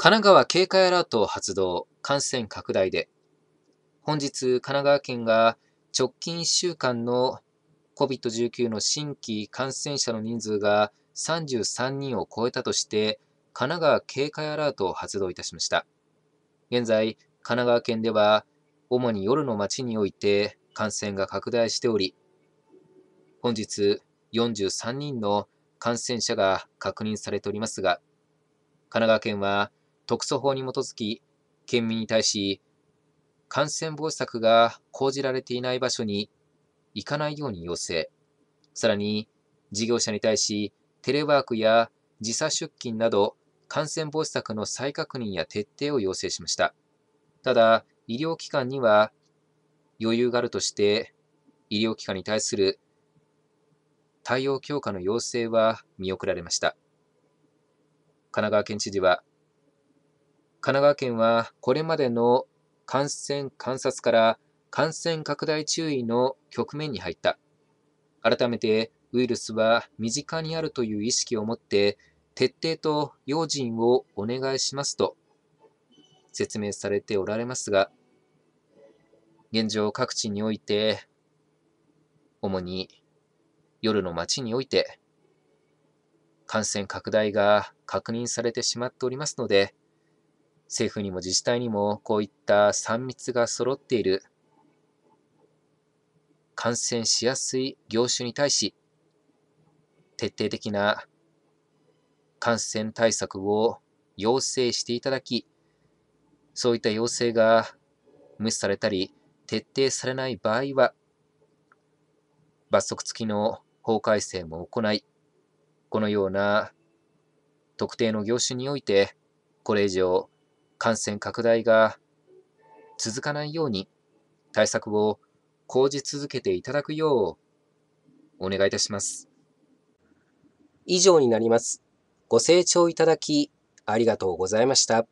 神奈川警戒アラートを発動、感染拡大で。本日、神奈川県が直近1週間の COVID-19 の新規感染者の人数が33人を超えたとして、神奈川警戒アラートを発動いたしました。現在、神奈川県では、主に夜の街において感染が拡大しており、本日43人の感染者が確認されておりますが、神奈川県は特措法に基づき、県民に対し、感染防止策が講じられていない場所に行かないように要請、さらに事業者に対し、テレワークや時差出勤など、感染防止策の再確認や徹底を要請しました。ただ、医療機関には余裕があるとして、医療機関に対する対応強化の要請は見送られました。神奈川県知事は、神奈川県はこれまでの感染観察から感染拡大注意の局面に入った。改めてウイルスは身近にあるという意識を持って徹底と用心をお願いしますと説明されておられますが、現状各地において、主に夜の街において、感染拡大が確認されてしまっておりますので、政府にも自治体にもこういった3密が揃っている感染しやすい業種に対し徹底的な感染対策を要請していただきそういった要請が無視されたり徹底されない場合は罰則付きの法改正も行いこのような特定の業種においてこれ以上感染拡大が続かないように対策を講じ続けていただくようお願いいたします。以上になります。ご清聴いただきありがとうございました。